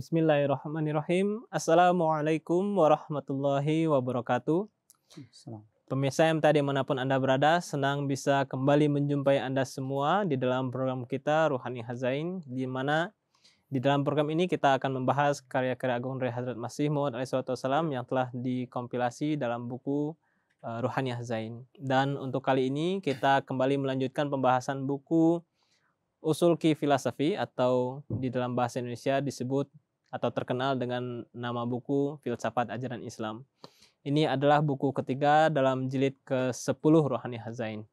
Bismillahirrahmanirrahim. Assalamualaikum warahmatullahi wabarakatuh. Pemirsa yang tadi manapun Anda berada, senang bisa kembali menjumpai Anda semua di dalam program kita Ruhani Hazain, di mana di dalam program ini kita akan membahas karya-karya agung dari Hazrat Masih Maud alaihissalam yang telah dikompilasi dalam buku uh, Ruhani Hazain. Dan untuk kali ini kita kembali melanjutkan pembahasan buku Usul Ki Filosofi atau di dalam bahasa Indonesia disebut atau terkenal dengan nama buku Filsafat Ajaran Islam. Ini adalah buku ketiga dalam jilid ke-10 Rohani Hazain.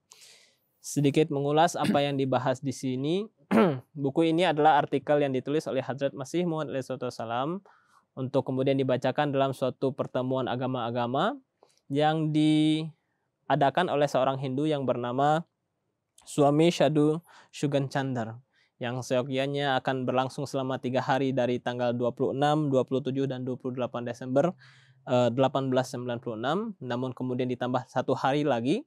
Sedikit mengulas apa yang dibahas di sini. buku ini adalah artikel yang ditulis oleh Hadrat Masih Muhammad wasallam untuk kemudian dibacakan dalam suatu pertemuan agama-agama yang diadakan oleh seorang Hindu yang bernama Suami Shadu Shugan Chandar yang seyogianya akan berlangsung selama tiga hari dari tanggal 26, 27, dan 28 Desember 1896, eh, namun kemudian ditambah satu hari lagi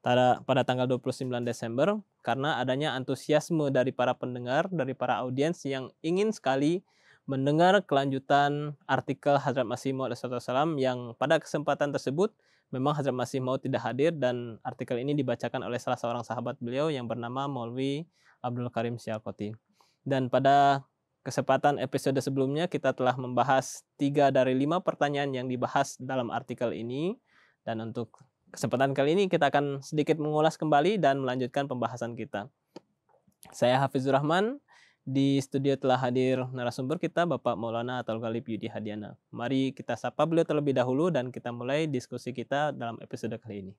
pada, tanggal 29 Desember karena adanya antusiasme dari para pendengar, dari para audiens yang ingin sekali mendengar kelanjutan artikel Hazrat Masih AS yang pada kesempatan tersebut Memang Hazrat Masih mau tidak hadir dan artikel ini dibacakan oleh salah seorang sahabat beliau yang bernama Maulwi Abdul Karim Syakoti. Dan pada kesempatan episode sebelumnya kita telah membahas tiga dari lima pertanyaan yang dibahas dalam artikel ini. Dan untuk kesempatan kali ini kita akan sedikit mengulas kembali dan melanjutkan pembahasan kita. Saya Hafizur Rahman, di studio telah hadir narasumber kita Bapak Maulana atau Ghalib Yudi Hadiana. Mari kita sapa beliau terlebih dahulu dan kita mulai diskusi kita dalam episode kali ini.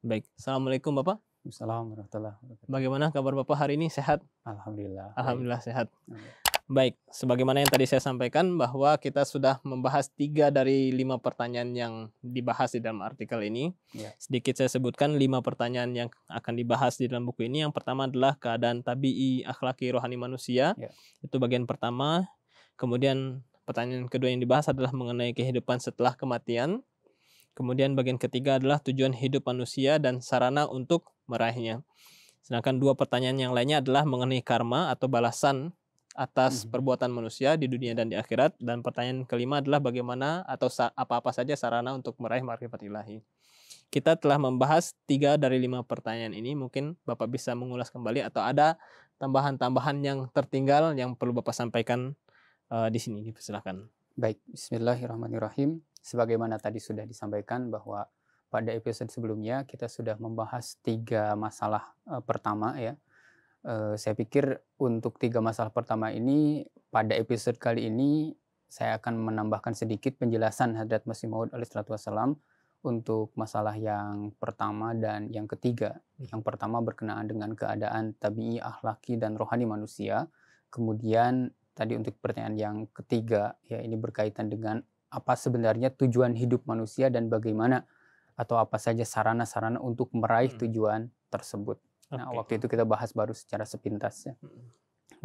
Baik, Assalamualaikum Bapak. Assalamualaikum warahmatullahi wabarakatuh. Bagaimana kabar Bapak hari ini? Sehat? Alhamdulillah. Alhamdulillah sehat. Alhamdulillah. Baik, sebagaimana yang tadi saya sampaikan bahwa kita sudah membahas tiga dari lima pertanyaan yang dibahas di dalam artikel ini. Yeah. Sedikit saya sebutkan lima pertanyaan yang akan dibahas di dalam buku ini. Yang pertama adalah keadaan tabi'i akhlaki rohani manusia. Yeah. Itu bagian pertama. Kemudian pertanyaan kedua yang dibahas adalah mengenai kehidupan setelah kematian. Kemudian bagian ketiga adalah tujuan hidup manusia dan sarana untuk meraihnya. Sedangkan dua pertanyaan yang lainnya adalah mengenai karma atau balasan atas hmm perbuatan manusia di dunia dan di akhirat dan pertanyaan kelima adalah bagaimana atau apa-apa saja sarana untuk meraih marifat ilahi. Kita telah membahas tiga dari lima pertanyaan ini. Mungkin Bapak bisa mengulas kembali atau ada tambahan-tambahan yang tertinggal yang perlu Bapak sampaikan uh, di sini. silahkan Baik, Bismillahirrahmanirrahim. Sebagaimana tadi sudah disampaikan bahwa pada episode sebelumnya kita sudah membahas tiga masalah uh, pertama ya Eh, saya pikir untuk tiga masalah pertama ini pada episode kali ini saya akan menambahkan sedikit penjelasan Hadrat Masih Maud alaihissalatu wassalam untuk masalah yang pertama dan yang ketiga. Hmm. Yang pertama berkenaan dengan keadaan tabi'i, akhlaki dan rohani manusia. Kemudian tadi untuk pertanyaan yang ketiga, ya ini berkaitan dengan apa sebenarnya tujuan hidup manusia dan bagaimana atau apa saja sarana-sarana untuk meraih hmm. tujuan tersebut. Nah, waktu itu kita bahas baru secara sepintas ya. Hmm.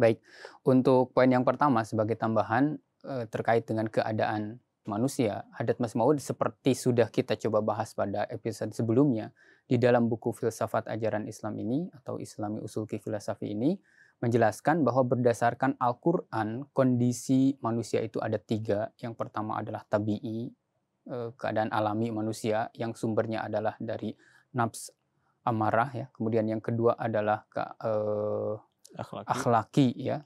Baik, untuk poin yang pertama sebagai tambahan eh, terkait dengan keadaan manusia, adat mas maud seperti sudah kita coba bahas pada episode sebelumnya di dalam buku filsafat ajaran Islam ini atau Islami Usul Filosofi ini menjelaskan bahwa berdasarkan Al-Quran kondisi manusia itu ada tiga. Yang pertama adalah tabi'i, eh, keadaan alami manusia yang sumbernya adalah dari nafs amarah ya. Kemudian yang kedua adalah ke, eh, akhlaki. akhlaki ya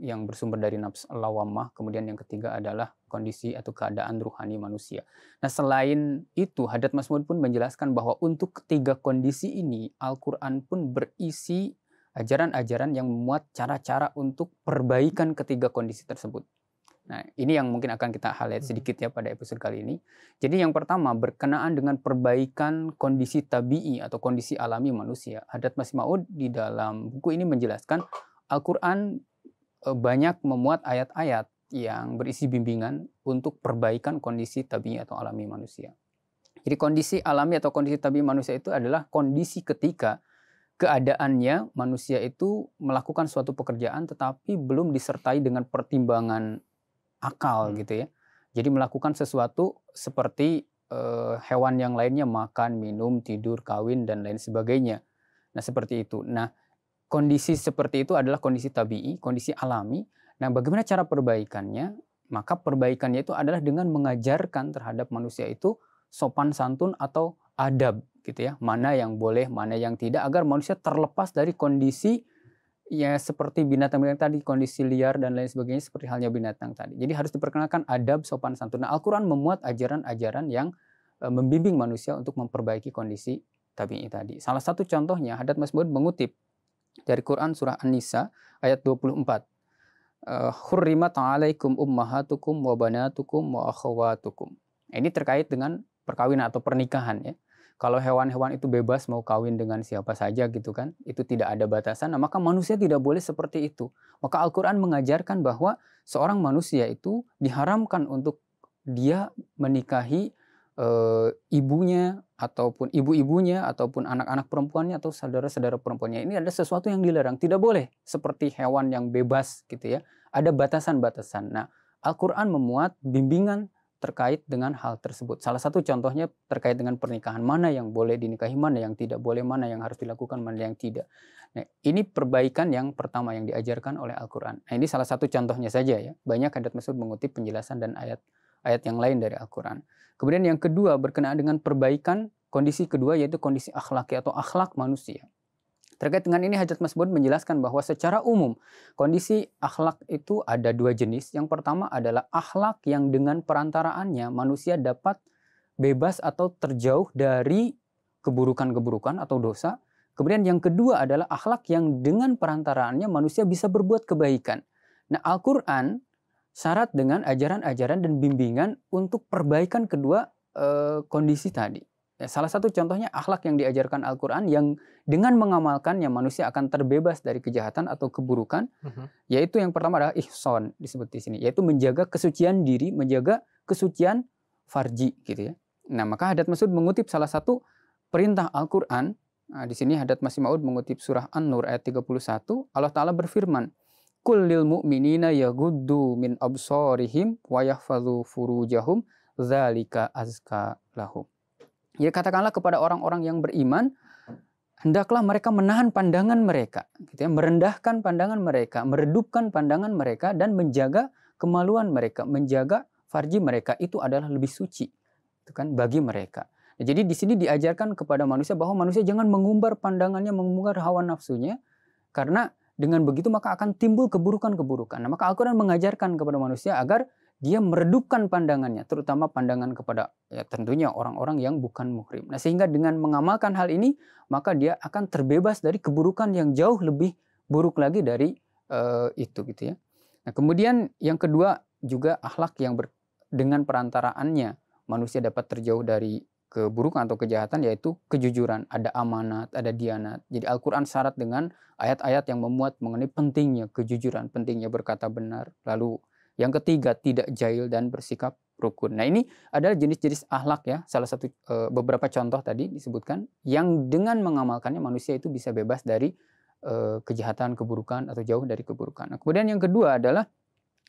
yang bersumber dari nafsu lawamah. Kemudian yang ketiga adalah kondisi atau keadaan ruhani manusia. Nah selain itu Hadat Masmud pun menjelaskan bahwa untuk ketiga kondisi ini Al-Quran pun berisi ajaran-ajaran yang memuat cara-cara untuk perbaikan ketiga kondisi tersebut. Nah, ini yang mungkin akan kita highlight hmm. sedikit ya pada episode kali ini. Jadi yang pertama berkenaan dengan perbaikan kondisi tabii atau kondisi alami manusia. Hadat Mas Maud di dalam buku ini menjelaskan Al-Qur'an e, banyak memuat ayat-ayat yang berisi bimbingan untuk perbaikan kondisi tabii atau alami manusia. Jadi kondisi alami atau kondisi tabii manusia itu adalah kondisi ketika keadaannya manusia itu melakukan suatu pekerjaan tetapi belum disertai dengan pertimbangan akal hmm. gitu ya. Jadi melakukan sesuatu seperti eh, hewan yang lainnya makan, minum, tidur, kawin dan lain sebagainya. Nah, seperti itu. Nah, kondisi seperti itu adalah kondisi tabii, kondisi alami. Nah, bagaimana cara perbaikannya? Maka perbaikannya itu adalah dengan mengajarkan terhadap manusia itu sopan santun atau adab gitu ya. Mana yang boleh, mana yang tidak agar manusia terlepas dari kondisi ya seperti binatang-binatang tadi kondisi liar dan lain sebagainya seperti halnya binatang tadi. Jadi harus diperkenalkan adab sopan santun. Nah, Al-Qur'an memuat ajaran-ajaran yang e, membimbing manusia untuk memperbaiki kondisi tabi'i tadi. Salah satu contohnya Hadat Mas'ud mengutip dari Quran surah An-Nisa ayat 24. E, Hurrimat 'alaikum ummahatukum wa banatukum wa akhawatukum. Ini terkait dengan perkawinan atau pernikahan ya. Kalau hewan-hewan itu bebas mau kawin dengan siapa saja gitu kan, itu tidak ada batasan. Nah, maka manusia tidak boleh seperti itu. Maka Al-Qur'an mengajarkan bahwa seorang manusia itu diharamkan untuk dia menikahi e, ibunya ataupun ibu-ibunya ataupun anak-anak perempuannya atau saudara-saudara perempuannya. Ini ada sesuatu yang dilarang, tidak boleh seperti hewan yang bebas gitu ya. Ada batasan-batasan. Nah, Al-Qur'an memuat bimbingan terkait dengan hal tersebut. Salah satu contohnya terkait dengan pernikahan mana yang boleh dinikahi, mana yang tidak boleh, mana yang harus dilakukan, mana yang tidak. Nah, ini perbaikan yang pertama yang diajarkan oleh Al-Qur'an. Nah, ini salah satu contohnya saja ya. Banyak Hadat Masud mengutip penjelasan dan ayat ayat yang lain dari Al-Qur'an. Kemudian yang kedua berkenaan dengan perbaikan kondisi kedua yaitu kondisi akhlaki atau akhlak manusia. Terkait dengan ini Hajat Mas Bud menjelaskan bahwa secara umum kondisi akhlak itu ada dua jenis. Yang pertama adalah akhlak yang dengan perantaraannya manusia dapat bebas atau terjauh dari keburukan-keburukan atau dosa. Kemudian yang kedua adalah akhlak yang dengan perantaraannya manusia bisa berbuat kebaikan. Nah, Al-Qur'an syarat dengan ajaran-ajaran dan bimbingan untuk perbaikan kedua e, kondisi tadi. Ya, salah satu contohnya akhlak yang diajarkan Al-Quran yang dengan mengamalkannya manusia akan terbebas dari kejahatan atau keburukan, uh-huh. yaitu yang pertama adalah ihson disebut di sini, yaitu menjaga kesucian diri, menjaga kesucian farji gitu ya. Nah maka Hadat Masud mengutip salah satu perintah Al-Quran, nah, di sini Hadat Masih Maud mengutip surah An-Nur ayat 31, Allah Ta'ala berfirman, Kul lil mu'minina yaguddu min absorihim wa yahfadhu furujahum zalika azka lahum. Jadi ya, katakanlah kepada orang-orang yang beriman, hendaklah mereka menahan pandangan mereka, gitu ya, merendahkan pandangan mereka, meredupkan pandangan mereka dan menjaga kemaluan mereka, menjaga farji mereka itu adalah lebih suci, itu kan bagi mereka. Nah, jadi di sini diajarkan kepada manusia bahwa manusia jangan mengumbar pandangannya, mengumbar hawa nafsunya, karena dengan begitu maka akan timbul keburukan-keburukan. Nah, maka Al-Quran mengajarkan kepada manusia agar dia meredupkan pandangannya, terutama pandangan kepada ya tentunya orang-orang yang bukan muhrim. Nah, sehingga dengan mengamalkan hal ini, maka dia akan terbebas dari keburukan yang jauh lebih buruk lagi dari uh, itu gitu ya. Nah, kemudian yang kedua juga akhlak yang ber, dengan perantaraannya manusia dapat terjauh dari keburukan atau kejahatan yaitu kejujuran, ada amanat, ada dianat. Jadi Al-Qur'an syarat dengan ayat-ayat yang memuat mengenai pentingnya kejujuran, pentingnya berkata benar, lalu yang ketiga, tidak jahil dan bersikap rukun. Nah, ini adalah jenis-jenis ahlak ya, salah satu e, beberapa contoh tadi disebutkan yang dengan mengamalkannya manusia itu bisa bebas dari e, kejahatan, keburukan atau jauh dari keburukan. Nah, kemudian yang kedua adalah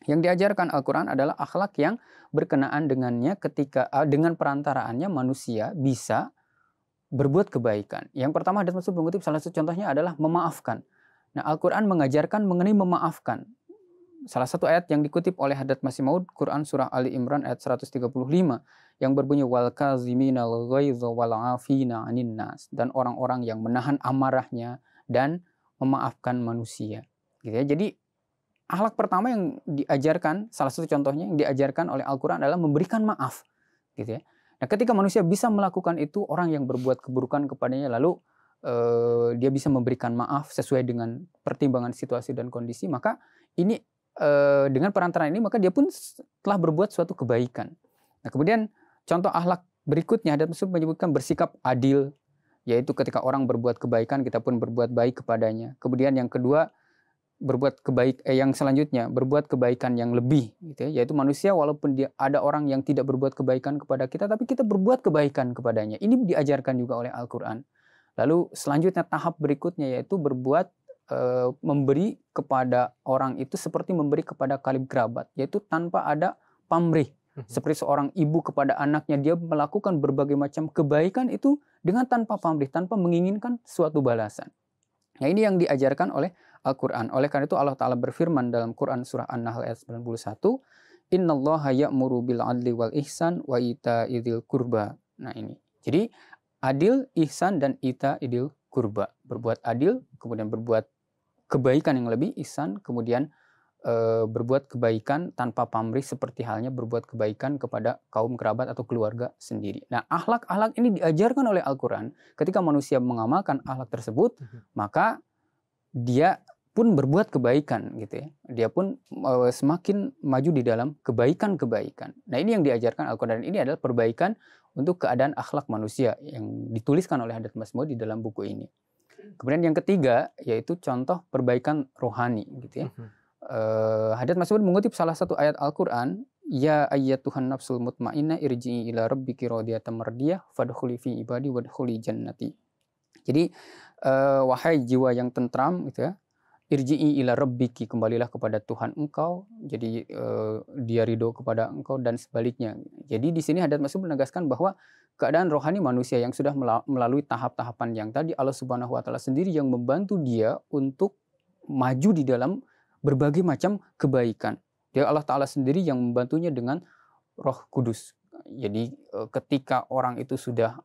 yang diajarkan Al-Qur'an adalah akhlak yang berkenaan dengannya ketika eh, dengan perantaraannya manusia bisa berbuat kebaikan. Yang pertama dan Masud mengutip salah satu contohnya adalah memaafkan. Nah, Al-Qur'an mengajarkan mengenai memaafkan Salah satu ayat yang dikutip oleh Hadrat Masih Maud, Quran Surah Ali Imran ayat 135, yang berbunyi, Wal wal nas. Dan orang-orang yang menahan amarahnya dan memaafkan manusia. Gitu ya. Jadi, ahlak pertama yang diajarkan, salah satu contohnya yang diajarkan oleh Al-Quran adalah memberikan maaf. Gitu ya. Nah, ketika manusia bisa melakukan itu, orang yang berbuat keburukan kepadanya lalu eh, dia bisa memberikan maaf sesuai dengan pertimbangan situasi dan kondisi, maka ini eh, dengan perantaraan ini maka dia pun telah berbuat suatu kebaikan. Nah, kemudian contoh ahlak berikutnya Hadrat Masud menyebutkan bersikap adil yaitu ketika orang berbuat kebaikan kita pun berbuat baik kepadanya. Kemudian yang kedua berbuat kebaik eh, yang selanjutnya berbuat kebaikan yang lebih gitu ya yaitu manusia walaupun dia ada orang yang tidak berbuat kebaikan kepada kita tapi kita berbuat kebaikan kepadanya ini diajarkan juga oleh Al-Qur'an lalu selanjutnya tahap berikutnya yaitu berbuat Eh, memberi kepada orang itu seperti memberi kepada kalib kerabat, yaitu tanpa ada pamrih. Mhm. Seperti seorang ibu kepada anaknya, dia melakukan berbagai macam kebaikan itu dengan tanpa pamrih, tanpa menginginkan suatu balasan. Nah ini yang diajarkan oleh Al-Quran. Oleh karena itu Allah Ta'ala berfirman dalam Quran Surah An-Nahl ayat 91, Inna allaha ya'muru bil adli wal ihsan wa ita idil kurba. Nah ini. Jadi adil, ihsan, dan ita idil kurba. Berbuat adil, kemudian berbuat kebaikan yang lebih ihsan kemudian e, berbuat kebaikan tanpa pamrih seperti halnya berbuat kebaikan kepada kaum kerabat atau keluarga sendiri. Nah, akhlak-akhlak ini diajarkan oleh Al-Qur'an. Ketika manusia mengamalkan akhlak tersebut, mhm. maka dia pun berbuat kebaikan gitu ya. Dia pun e, semakin maju di dalam kebaikan-kebaikan. Nah, ini yang diajarkan Al-Qur'an ini adalah perbaikan untuk keadaan akhlak manusia yang dituliskan oleh Hadrat Masmud di dalam buku ini. Kemudian yang ketiga yaitu contoh perbaikan rohani gitu ya. Uh, mhm. eh, -huh. Masud mengutip salah satu ayat Al-Qur'an, "Ya ayat Tuhan nafsul mutmainnah irji'i ila rabbiki radiyatan mardiyah fadkhuli fi ibadi wadkhuli jannati." Jadi uh, wahai jiwa yang tentram gitu ya, irji'i ila rabbiki kembalilah kepada Tuhan engkau jadi uh, dia ridho kepada engkau dan sebaliknya jadi di sini Hadat masuk menegaskan bahwa keadaan rohani manusia yang sudah melalui tahap-tahapan yang tadi Allah Subhanahu wa taala sendiri yang membantu dia untuk maju di dalam berbagai macam kebaikan dia Allah taala sendiri yang membantunya dengan Roh Kudus jadi eh, ketika orang itu sudah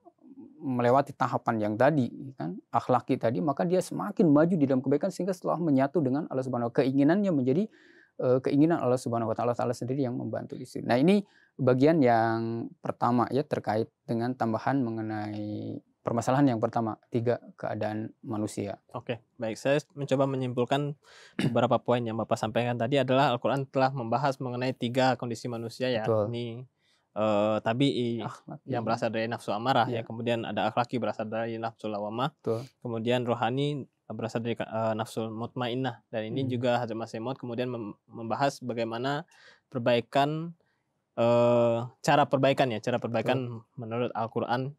melewati tahapan yang tadi kan akhlaki tadi maka dia semakin maju di dalam kebaikan sehingga setelah menyatu dengan Allah Subhanahu wa keinginannya menjadi uh, keinginan Allah Subhanahu wa taala taala sendiri yang membantu di sini. Nah, ini bagian yang pertama ya terkait dengan tambahan mengenai permasalahan yang pertama, tiga keadaan manusia. Oke, baik. Saya mencoba menyimpulkan beberapa poin yang Bapak sampaikan tadi adalah Al-Qur'an telah membahas mengenai tiga kondisi manusia ya. Ini uh, yang berasal dari nafsu amarah yeah. ya kemudian ada akhlaki eh, berasal dari nafsu lawamah eh, kemudian rohani berasal dari uh, nafsu mutmainnah dan ini hmm. juga Hazrat Mas Maud kemudian membahas bagaimana perbaikan uh, cara perbaikan ya cara perbaikan Betul. menurut Al-Qur'an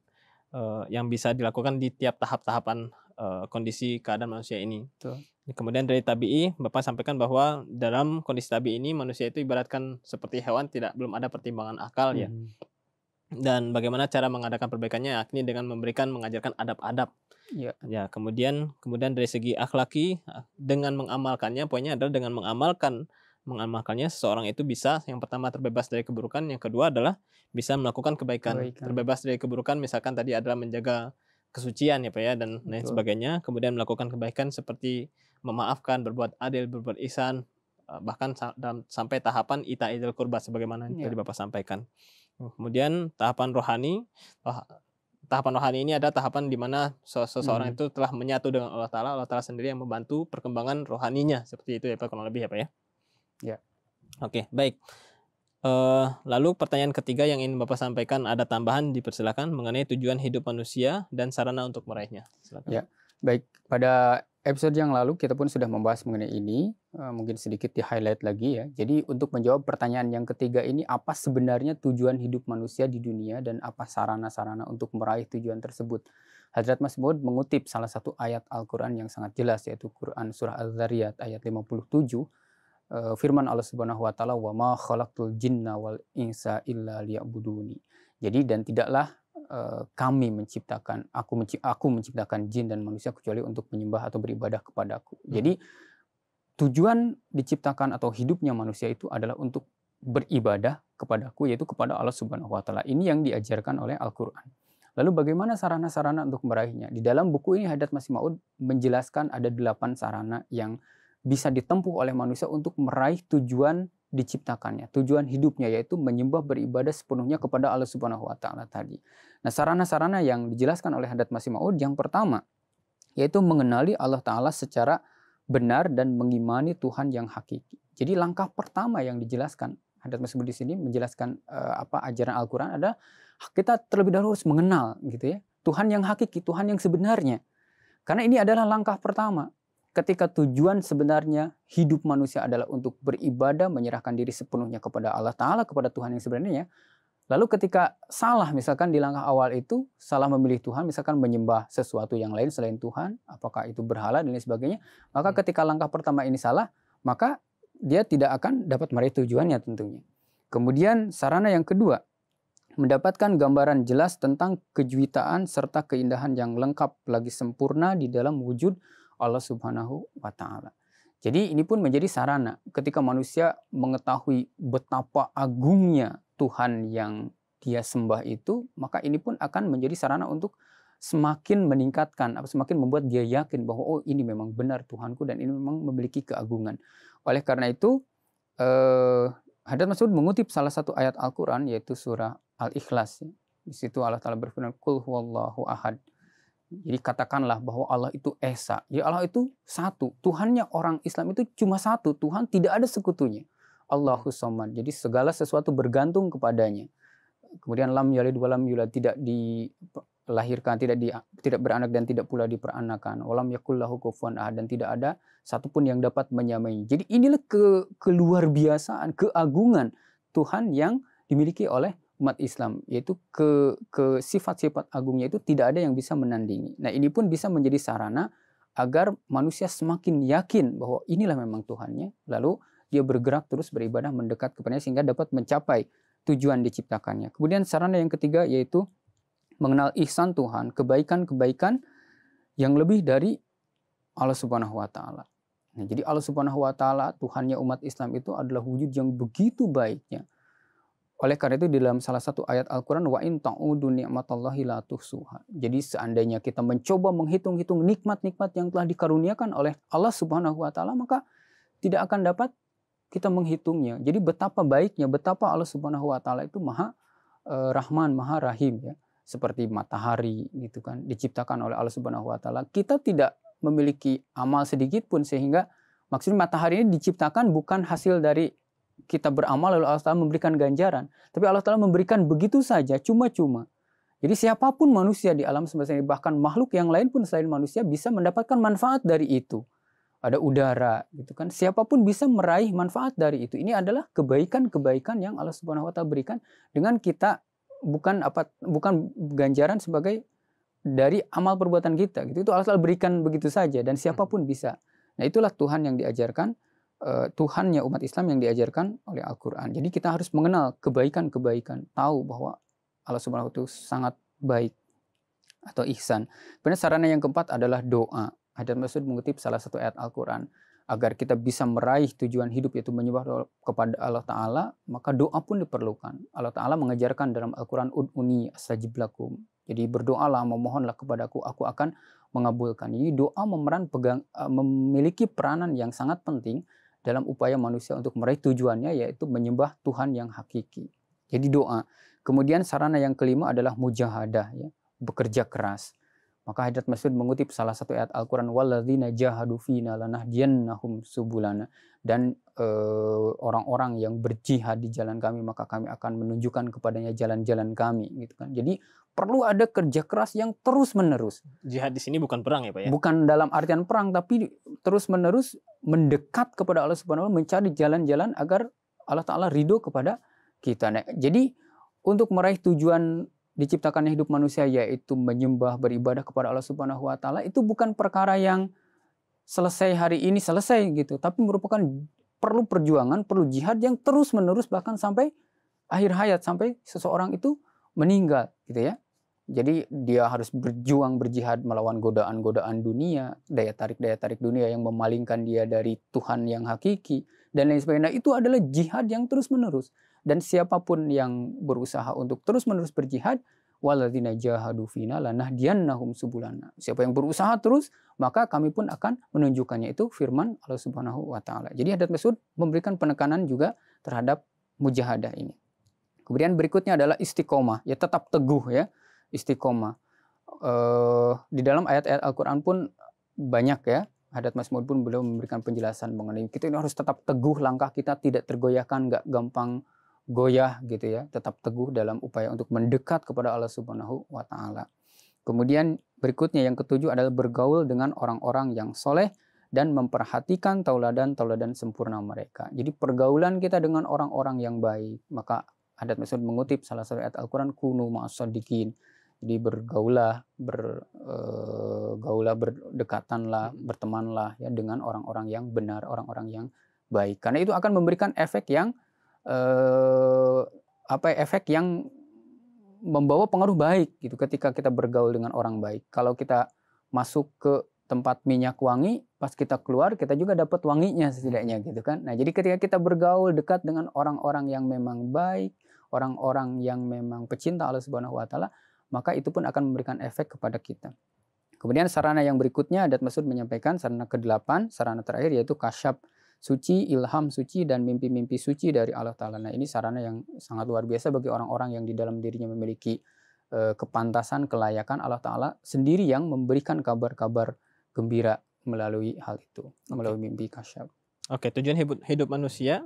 uh, yang bisa dilakukan di tiap tahap-tahapan uh, kondisi keadaan manusia ini. Betul. Kemudian dari tabi'i, Bapak sampaikan bahwa dalam kondisi tabi'i ini manusia itu ibaratkan seperti hewan tidak belum ada pertimbangan akal ya. hmm. ya. Dan bagaimana cara mengadakan perbaikannya yakni dengan memberikan mengajarkan adab-adab. Ya. ya, kemudian kemudian dari segi akhlaki eh, dengan mengamalkannya poinnya adalah dengan mengamalkan mengamalkannya seseorang itu bisa yang pertama terbebas dari keburukan, yang kedua adalah bisa melakukan kebaikan. kebaikan. Terbebas dari keburukan misalkan tadi adalah menjaga kesucian ya Pak ya dan Betul. lain sebagainya kemudian melakukan kebaikan seperti memaafkan berbuat adil berbuat ihsan eh, bahkan sampai tahapan ita idul kurba sebagaimana yang tadi iya. Bapak sampaikan kemudian tahapan rohani tahapan rohani ini ada tahapan di mana seseorang hmm. itu telah menyatu dengan Allah Taala Allah Taala sendiri yang membantu perkembangan rohaninya seperti itu ya Pak kurang lebih ya Pak ya ya oke okay, baik Uh, lalu pertanyaan ketiga yang ingin Bapak sampaikan ada tambahan dipersilakan mengenai tujuan hidup manusia dan sarana untuk meraihnya. Silakan. Ya, baik. Pada episode yang lalu kita pun sudah membahas mengenai ini, uh, mungkin sedikit di highlight lagi ya. Jadi untuk menjawab pertanyaan yang ketiga ini apa sebenarnya tujuan hidup manusia di dunia dan apa sarana-sarana untuk meraih tujuan tersebut. Hadrat Mas Maud mengutip salah satu ayat Al-Qur'an yang sangat jelas yaitu Quran surah Al-Zariyat ayat 57 uh, firman Allah Subhanahu wa taala wa ma khalaqtul jinna wal insa illa liya'buduni. Jadi dan tidaklah eh, kami menciptakan aku menci aku menciptakan jin dan manusia kecuali untuk menyembah atau beribadah kepadaku. Hmm. Jadi tujuan diciptakan atau hidupnya manusia itu adalah untuk beribadah kepadaku yaitu kepada Allah Subhanahu wa taala. Ini yang diajarkan oleh Al-Qur'an. Lalu bagaimana sarana-sarana untuk meraihnya? Di dalam buku ini Hadat Masih Maud menjelaskan ada delapan sarana yang bisa ditempuh oleh manusia untuk meraih tujuan diciptakannya, tujuan hidupnya yaitu menyembah beribadah sepenuhnya kepada Allah Subhanahu wa taala tadi. Nah, sarana-sarana yang dijelaskan oleh Hadat Masih Maud yang pertama yaitu mengenali Allah taala secara benar dan mengimani Tuhan yang hakiki. Jadi langkah pertama yang dijelaskan Hadat Masih Maud di sini menjelaskan uh, apa ajaran Al-Qur'an ada kita terlebih dahulu harus mengenal gitu ya, Tuhan yang hakiki, Tuhan yang sebenarnya. Karena ini adalah langkah pertama ketika tujuan sebenarnya hidup manusia adalah untuk beribadah, menyerahkan diri sepenuhnya kepada Allah Ta'ala, kepada Tuhan yang sebenarnya, ya. lalu ketika salah misalkan di langkah awal itu, salah memilih Tuhan, misalkan menyembah sesuatu yang lain selain Tuhan, apakah itu berhala dan lain sebagainya, maka hmm. ketika langkah pertama ini salah, maka dia tidak akan dapat meraih tujuannya tentunya. Kemudian sarana yang kedua, mendapatkan gambaran jelas tentang kejuitaan serta keindahan yang lengkap lagi sempurna di dalam wujud Allah Subhanahu wa taala. Jadi ini pun menjadi sarana ketika manusia mengetahui betapa agungnya Tuhan yang dia sembah itu, maka ini pun akan menjadi sarana untuk semakin meningkatkan, atau semakin membuat dia yakin bahwa oh ini memang benar Tuhanku dan ini memang memiliki keagungan. Oleh karena itu, eh, Hadat Masud mengutip salah satu ayat Al-Quran yaitu surah Al-Ikhlas. Di situ Allah Ta'ala berfirman, Kul huwallahu ahad. Jadi katakanlah bahwa Allah itu Esa. Jadi ya Allah itu satu. Tuhannya orang Islam itu cuma satu. Tuhan tidak ada sekutunya. Allahu Samad. Jadi segala sesuatu bergantung kepadanya. Kemudian lam yalid lam yula tidak dilahirkan, tidak di, tidak beranak dan tidak pula diperanakan. Walam yakullahu kufuwan ahad dan tidak ada satupun yang dapat menyamai. Jadi inilah ke keluar biasaan, keagungan Tuhan yang dimiliki oleh umat Islam yaitu ke ke sifat-sifat agungnya itu tidak ada yang bisa menandingi. Nah, ini pun bisa menjadi sarana agar manusia semakin yakin bahwa inilah memang Tuhannya lalu dia bergerak terus beribadah mendekat kepadanya sehingga dapat mencapai tujuan diciptakannya. Kemudian sarana yang ketiga yaitu mengenal ihsan Tuhan, kebaikan-kebaikan yang lebih dari Allah Subhanahu wa taala. Nah, jadi Allah Subhanahu wa taala Tuhannya umat Islam itu adalah wujud yang begitu baiknya oleh karena itu di dalam salah satu ayat Al-Qur'an wa in ta'udu ni'matallahi la tuhsuha. Jadi seandainya kita mencoba menghitung-hitung nikmat-nikmat yang telah dikaruniakan oleh Allah Subhanahu wa taala maka tidak akan dapat kita menghitungnya. Jadi betapa baiknya, betapa Allah Subhanahu wa taala itu Maha eh, Rahman, Maha Rahim ya. Seperti matahari gitu kan diciptakan oleh Allah Subhanahu wa taala. Kita tidak memiliki amal sedikit pun sehingga maksudnya matahari ini diciptakan bukan hasil dari kita beramal lalu Allah Ta'ala memberikan ganjaran. Tapi Allah Ta'ala memberikan begitu saja, cuma-cuma. Jadi siapapun manusia di alam semesta ini, bahkan makhluk yang lain pun selain manusia bisa mendapatkan manfaat dari itu. Ada udara, gitu kan. Siapapun bisa meraih manfaat dari itu. Ini adalah kebaikan-kebaikan yang Allah Subhanahu wa taala berikan dengan kita bukan apa bukan ganjaran sebagai dari amal perbuatan kita. Gitu. Itu Allah Ta'ala berikan begitu saja dan siapapun hmm. bisa. Nah, itulah Tuhan yang diajarkan Eh, Tuhannya umat Islam yang diajarkan oleh Al-Quran. Jadi kita harus mengenal kebaikan-kebaikan, tahu bahwa Allah Subhanahu itu sangat baik atau ihsan. Kemudian sarana yang keempat adalah doa. Hadan Masud mengutip salah satu ayat Al-Quran agar kita bisa meraih tujuan hidup yaitu menyembah kepada Allah Ta'ala maka doa pun diperlukan Allah Ta'ala mengajarkan dalam Al-Quran ud'uni asajib lakum jadi berdoalah memohonlah kepadaku aku akan mengabulkan jadi doa memeran pegang eh, memiliki peranan yang sangat penting dalam upaya manusia untuk meraih tujuannya yaitu menyembah Tuhan yang hakiki. Jadi doa. Kemudian sarana yang kelima adalah mujahadah ya, bekerja keras. Maka Hadrat Masud mengutip salah satu ayat Al-Quran waladina jahadu fina subulana Dan eh, orang-orang e, yang berjihad di jalan kami maka kami akan menunjukkan kepadanya jalan-jalan kami gitu kan. Jadi perlu ada kerja keras yang terus menerus. Jihad di sini bukan perang ya Pak ya? Bukan dalam artian perang tapi terus-menerus mendekat kepada Allah Subhanahu wa mencari jalan-jalan agar Allah taala ridho kepada kita. Nah, jadi untuk meraih tujuan diciptakannya hidup manusia yaitu menyembah beribadah kepada Allah Subhanahu wa taala itu bukan perkara yang selesai hari ini selesai gitu, tapi merupakan perlu perjuangan, perlu jihad yang terus-menerus bahkan sampai akhir hayat sampai seseorang itu meninggal gitu ya. Jadi dia harus berjuang berjihad melawan godaan-godaan dunia, daya tarik-daya tarik dunia yang memalingkan dia dari Tuhan yang hakiki dan lain sebagainya. Nah, itu adalah jihad yang terus-menerus dan siapapun yang berusaha untuk terus-menerus berjihad waladina jahadu fina lanahdiyannahum subulana. Siapa yang berusaha terus, maka kami pun akan menunjukkannya itu firman Allah Subhanahu wa taala. Jadi hadat Mas'ud memberikan penekanan juga terhadap mujahadah ini. Kemudian berikutnya adalah istiqomah, ya tetap teguh ya istiqomah. Uh, di dalam ayat-ayat Al-Quran pun banyak ya. Hadat masmur pun beliau memberikan penjelasan mengenai kita ini harus tetap teguh langkah kita tidak tergoyahkan, nggak gampang goyah gitu ya, tetap teguh dalam upaya untuk mendekat kepada Allah Subhanahu wa taala. Kemudian berikutnya yang ketujuh adalah bergaul dengan orang-orang yang soleh dan memperhatikan tauladan-tauladan sempurna mereka. Jadi pergaulan kita dengan orang-orang yang baik. Maka adat masmur mengutip salah satu ayat Al-Quran, Kunu ma'asadikin di bergaulah, bergaulah, eh, berdekatanlah, hmm. bertemanlah ya dengan orang-orang yang benar, orang-orang yang baik. Karena itu akan memberikan efek yang e, apa ya, efek yang membawa pengaruh baik gitu ketika kita bergaul dengan orang baik. Kalau kita masuk ke tempat minyak wangi, pas kita keluar kita juga dapat wanginya setidaknya gitu kan. Nah, jadi ketika kita bergaul dekat dengan orang-orang yang memang baik, orang-orang yang memang pecinta Allah Subhanahu wa taala, maka itu pun akan memberikan efek kepada kita. Kemudian sarana yang berikutnya Adat Masud menyampaikan sarana ke-8, sarana terakhir yaitu kasyab suci, ilham suci, dan mimpi-mimpi suci dari Allah Ta'ala. Nah ini sarana yang sangat luar biasa bagi orang-orang yang di dalam dirinya memiliki e, kepantasan, kelayakan Allah Ta'ala sendiri yang memberikan kabar-kabar gembira melalui hal itu, okay. melalui mimpi kasyab. Oke, okay, tujuan hidup manusia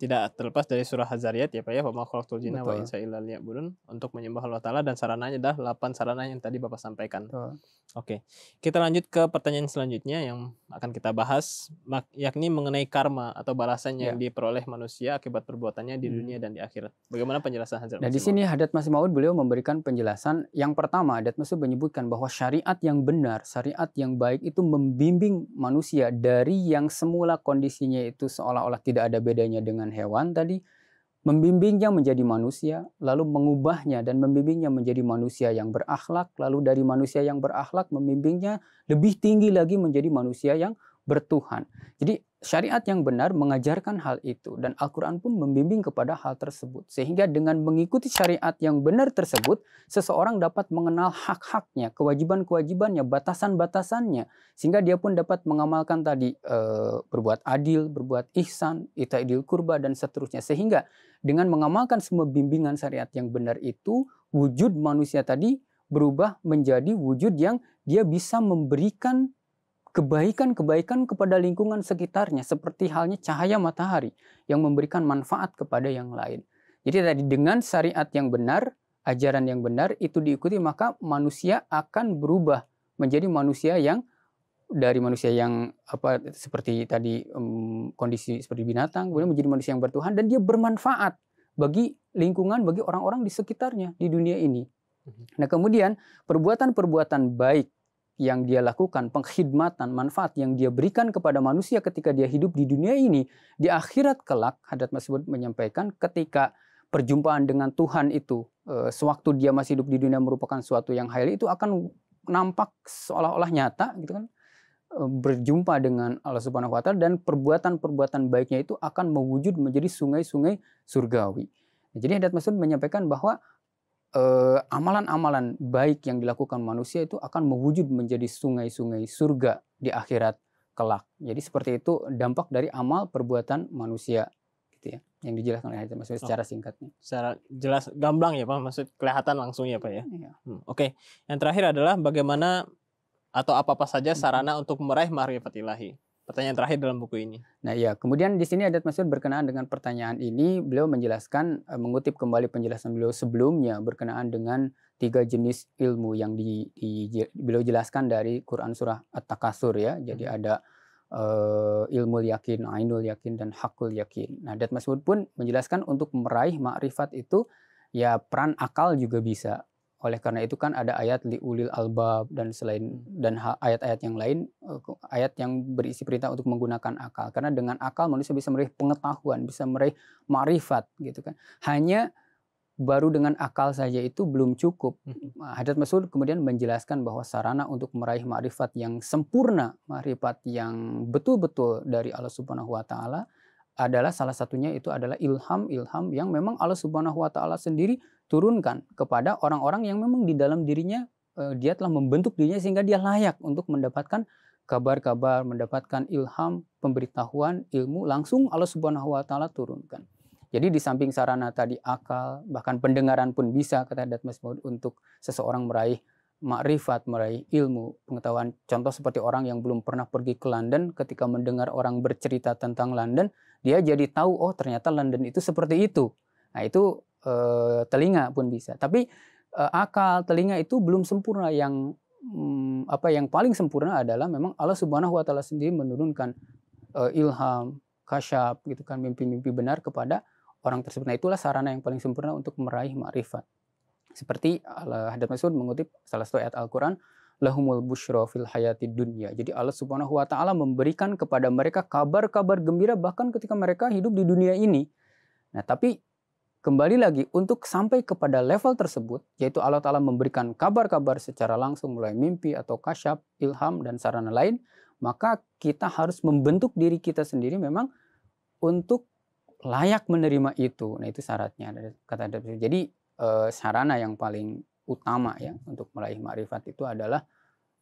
tidak terlepas dari surah Hazariyat ya Pak ya, Bapak khalaqtul jinna wa insa illa burun untuk menyembah Allah taala dan sarananya dah 8 sarana yang tadi Bapak sampaikan. Betul. Oke. Kita lanjut ke pertanyaan selanjutnya yang akan kita bahas yakni mengenai karma atau balasan yang ya. diperoleh manusia akibat perbuatannya di hmm. dunia dan di akhirat. Bagaimana penjelasan Hazrat? Nah, di sini Hadat Masih Maud beliau memberikan penjelasan yang pertama Hadat Masih menyebutkan bahwa syariat yang benar, syariat yang baik itu membimbing manusia dari yang semula kondisinya itu seolah-olah tidak ada bedanya dengan hewan tadi, membimbingnya menjadi manusia, lalu mengubahnya dan membimbingnya menjadi manusia yang berakhlak, lalu dari manusia yang berakhlak membimbingnya lebih tinggi lagi menjadi manusia yang bertuhan. Jadi Syariat yang benar mengajarkan hal itu dan Al-Quran pun membimbing kepada hal tersebut. Sehingga dengan mengikuti syariat yang benar tersebut, seseorang dapat mengenal hak-haknya, kewajiban-kewajibannya, batasan-batasannya. Sehingga dia pun dapat mengamalkan tadi e, berbuat adil, berbuat ihsan, ita'idil kurba, dan seterusnya. Sehingga dengan mengamalkan semua bimbingan syariat yang benar itu, wujud manusia tadi berubah menjadi wujud yang dia bisa memberikan kebaikan-kebaikan kepada lingkungan sekitarnya seperti halnya cahaya matahari yang memberikan manfaat kepada yang lain. Jadi tadi dengan syariat yang benar, ajaran yang benar itu diikuti maka manusia akan berubah menjadi manusia yang dari manusia yang apa seperti tadi um, kondisi seperti binatang kemudian menjadi manusia yang bertuhan dan dia bermanfaat bagi lingkungan bagi orang-orang di sekitarnya di dunia ini. Mhm. Nah, kemudian perbuatan-perbuatan baik yang dia lakukan, pengkhidmatan, manfaat yang dia berikan kepada manusia ketika dia hidup di dunia ini, di akhirat kelak, Hadat Masud menyampaikan ketika perjumpaan dengan Tuhan itu, eh, sewaktu dia masih hidup di dunia merupakan suatu yang hail itu akan nampak seolah-olah nyata gitu kan eh, berjumpa dengan Allah Subhanahu wa taala dan perbuatan-perbuatan baiknya itu akan mewujud menjadi sungai-sungai surgawi. Jadi Hadat Masud menyampaikan bahwa Eh, amalan-amalan uh, baik yang dilakukan manusia itu akan mewujud menjadi sungai-sungai surga di akhirat kelak. Jadi seperti itu dampak dari amal perbuatan manusia gitu ya yang dijelaskan oleh maksudnya Masud oh. secara singkatnya. Secara jelas gamblang ya Pak, maksud kelihatan langsung ya Pak ya. Iya. Hmm, Oke, okay. yang terakhir adalah bagaimana atau apa-apa saja hmm. sarana hmm. untuk meraih marifat ilahi pertanyaan terakhir dalam buku ini. Nah, ya, kemudian di sini Adat Masyur berkenaan dengan pertanyaan ini, beliau menjelaskan eh, mengutip kembali penjelasan beliau sebelumnya berkenaan dengan tiga jenis ilmu yang di, di beliau jelaskan dari Quran surah At-Takasur ya. Jadi hmm. ada uh, eh, ilmu yakin, ainul yakin dan hakul yakin. Nah, Adat Masyur pun menjelaskan untuk meraih makrifat itu ya peran akal juga bisa oleh karena itu kan ada ayat liulil albab dan selain dan ayat-ayat yang lain eh, ayat yang berisi perintah untuk menggunakan akal. Karena dengan akal manusia bisa meraih pengetahuan, bisa meraih marifat gitu kan. Hanya baru dengan akal saja itu belum cukup. Nah, Hadrat Masud kemudian menjelaskan bahwa sarana untuk meraih ma'rifat yang sempurna, ma'rifat yang betul-betul dari Allah Subhanahu wa taala adalah salah satunya itu adalah ilham-ilham yang memang Allah Subhanahu wa taala sendiri turunkan kepada orang-orang yang memang di dalam dirinya eh, dia telah membentuk dirinya sehingga dia layak untuk mendapatkan kabar-kabar, mendapatkan ilham, pemberitahuan, ilmu langsung Allah Subhanahu wa taala turunkan. Jadi di samping sarana tadi akal, bahkan pendengaran pun bisa kata Datmas Maud untuk seseorang meraih makrifat, meraih ilmu, pengetahuan. Contoh seperti orang yang belum pernah pergi ke London ketika mendengar orang bercerita tentang London, dia jadi tahu oh ternyata London itu seperti itu. Nah, itu e, telinga pun bisa. Tapi e, akal, telinga itu belum sempurna. Yang mm, apa yang paling sempurna adalah memang Allah Subhanahu wa taala sendiri menurunkan e, ilham, kasyaf gitu kan mimpi-mimpi benar kepada orang tersebut. Nah, itulah sarana yang paling sempurna untuk meraih makrifat. Seperti Hadrat Masud mengutip salah satu ayat Al-Qur'an, lahumul bushro fil hayati dunia. Jadi Allah Subhanahu wa taala memberikan kepada mereka kabar-kabar gembira bahkan ketika mereka hidup di dunia ini. Nah, tapi Kembali lagi untuk sampai kepada level tersebut, yaitu Allah Ta'ala memberikan kabar-kabar secara langsung mulai mimpi atau kasyaf, ilham, dan sarana lain, maka kita harus membentuk diri kita sendiri memang untuk layak menerima itu. Nah itu syaratnya. Kata Jadi eh, sarana yang paling utama ya untuk meraih makrifat itu adalah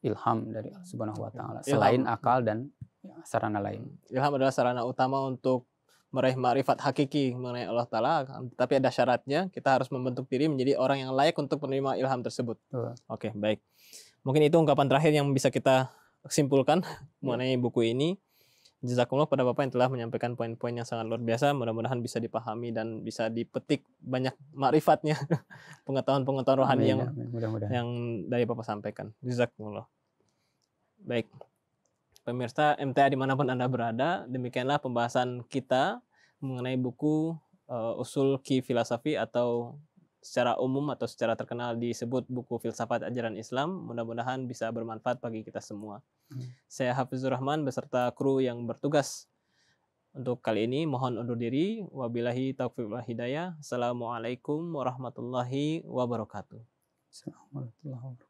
ilham dari Allah Subhanahu wa selain akal dan ya, sarana lain. Hmm. Ilham adalah sarana utama untuk meraih marifat hakiki mengenai Allah Ta'ala, tapi ada syaratnya, kita harus membentuk diri menjadi orang yang layak untuk menerima ilham tersebut. Uh. Oke, okay, baik. Mungkin itu ungkapan terakhir yang bisa kita simpulkan uh. mengenai buku ini. Jazakumullah pada Bapak yang telah menyampaikan poin-poin yang sangat luar biasa. Mudah-mudahan bisa dipahami dan bisa dipetik banyak marifatnya pengetahuan-pengetahuan rohani yang Mudah yang dari Bapak sampaikan. Jazakumullah. Baik. Pemirsa MTA dimanapun Anda berada, demikianlah pembahasan kita mengenai buku uh, Usul Ki Filosofi atau secara umum atau secara terkenal disebut buku Filsafat Ajaran Islam. Mudah-mudahan bisa bermanfaat bagi kita semua. Hmm. Saya Hafizur Rahman beserta kru yang bertugas untuk kali ini. Mohon undur diri. Wabillahi taufiq wal hidayah. Assalamualaikum warahmatullahi wabarakatuh. Assalamualaikum warahmatullahi wabarakatuh.